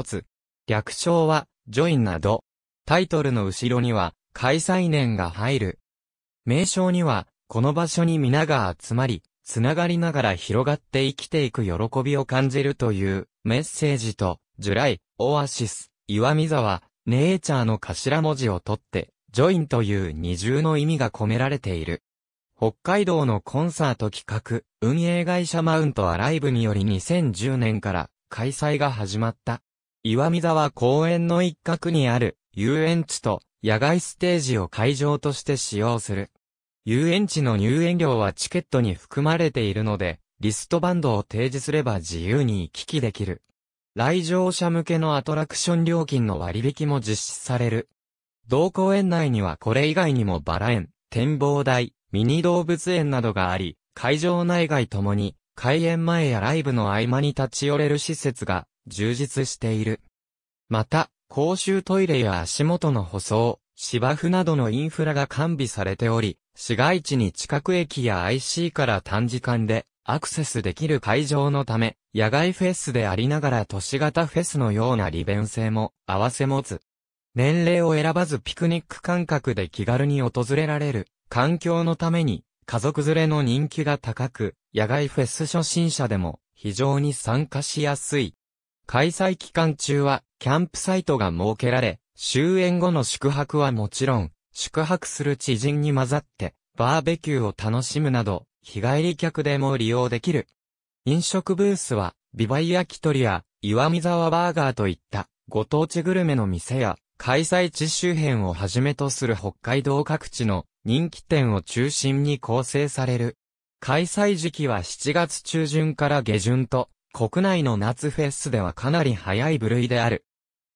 持つ。略称は、ジョインなど、タイトルの後ろには、開催年が入る。名称には、この場所に皆が集まり、繋がりながら広がって生きていく喜びを感じるというメッセージと、ジュライ、オアシス、岩見沢、ネイチャーの頭文字を取って、ジョインという二重の意味が込められている。北海道のコンサート企画、運営会社マウントアライブにより2010年から開催が始まった。岩見沢公園の一角にある遊園地と野外ステージを会場として使用する。遊園地の入園料はチケットに含まれているので、リストバンドを提示すれば自由に行き来できる。来場者向けのアトラクション料金の割引も実施される。同公園内にはこれ以外にもバラ園、展望台、ミニ動物園などがあり、会場内外ともに、開園前やライブの合間に立ち寄れる施設が充実している。また、公衆トイレや足元の舗装、芝生などのインフラが完備されており、市街地に近く駅や IC から短時間でアクセスできる会場のため、野外フェスでありながら都市型フェスのような利便性も合わせ持つ。年齢を選ばずピクニック感覚で気軽に訪れられる環境のために家族連れの人気が高く、野外フェス初心者でも非常に参加しやすい。開催期間中は、キャンプサイトが設けられ、終演後の宿泊はもちろん、宿泊する知人に混ざって、バーベキューを楽しむなど、日帰り客でも利用できる。飲食ブースは、ビバイ焼き鳥や、岩見沢バーガーといった、ご当地グルメの店や、開催地周辺をはじめとする北海道各地の人気店を中心に構成される。開催時期は7月中旬から下旬と国内の夏フェスではかなり早い部類である。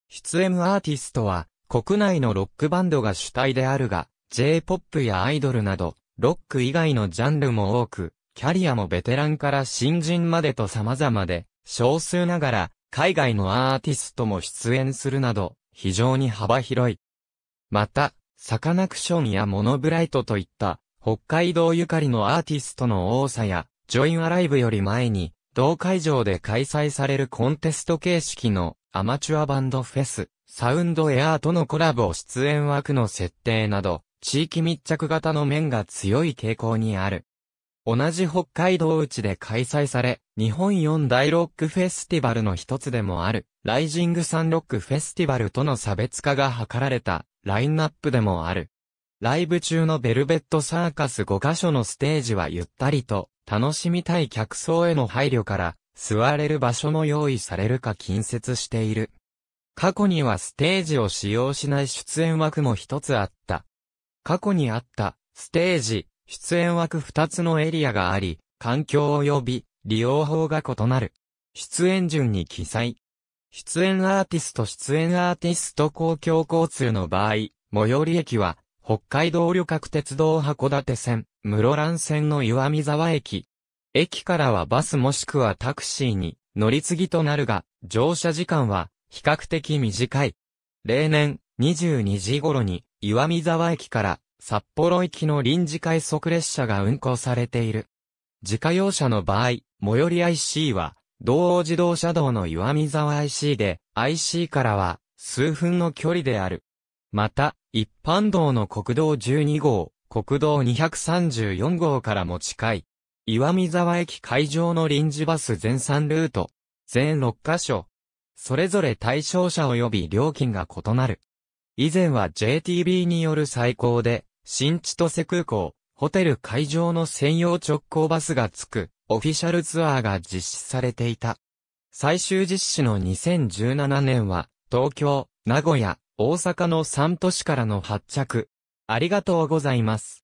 出演アーティストは、国内のロックバンドが主体であるが、J-POP やアイドルなど、ロック以外のジャンルも多く、キャリアもベテランから新人までと様々で、少数ながら、海外のアーティストも出演するなど、非常に幅広い。また、サカナクションやモノブライトといった、北海道ゆかりのアーティストの多さや、ジョインアライブより前に、同会場で開催されるコンテスト形式のアマチュアバンドフェス、サウンドエアーとのコラボ出演枠の設定など、地域密着型の面が強い傾向にある。同じ北海道内で開催され、日本四大ロックフェスティバルの一つでもある、ライジングサンロックフェスティバルとの差別化が図られた、ラインナップでもある。ライブ中のベルベットサーカス5カ所のステージはゆったりと、楽しみたい客層への配慮から、座れる場所も用意されるか近接している。過去にはステージを使用しない出演枠も一つあった。過去にあった、ステージ、出演枠二つのエリアがあり、環境及び利用法が異なる。出演順に記載。出演アーティスト出演アーティスト公共交通の場合、最寄り駅は北海道旅客鉄道函館線、室蘭線の岩見沢駅。駅からはバスもしくはタクシーに乗り継ぎとなるが、乗車時間は比較的短い。例年、22時頃に岩見沢駅から札幌行きの臨時快速列車が運行されている。自家用車の場合、最寄り IC は、道央自動車道の岩見沢 IC で、IC からは数分の距離である。また、一般道の国道12号、国道234号からも近い。岩見沢駅会場の臨時バス全3ルート。全6カ所。それぞれ対象者及び料金が異なる。以前は JTB による最高で、新千歳空港、ホテル会場の専用直行バスがつく、オフィシャルツアーが実施されていた。最終実施の2017年は、東京、名古屋、大阪の三都市からの発着。ありがとうございます。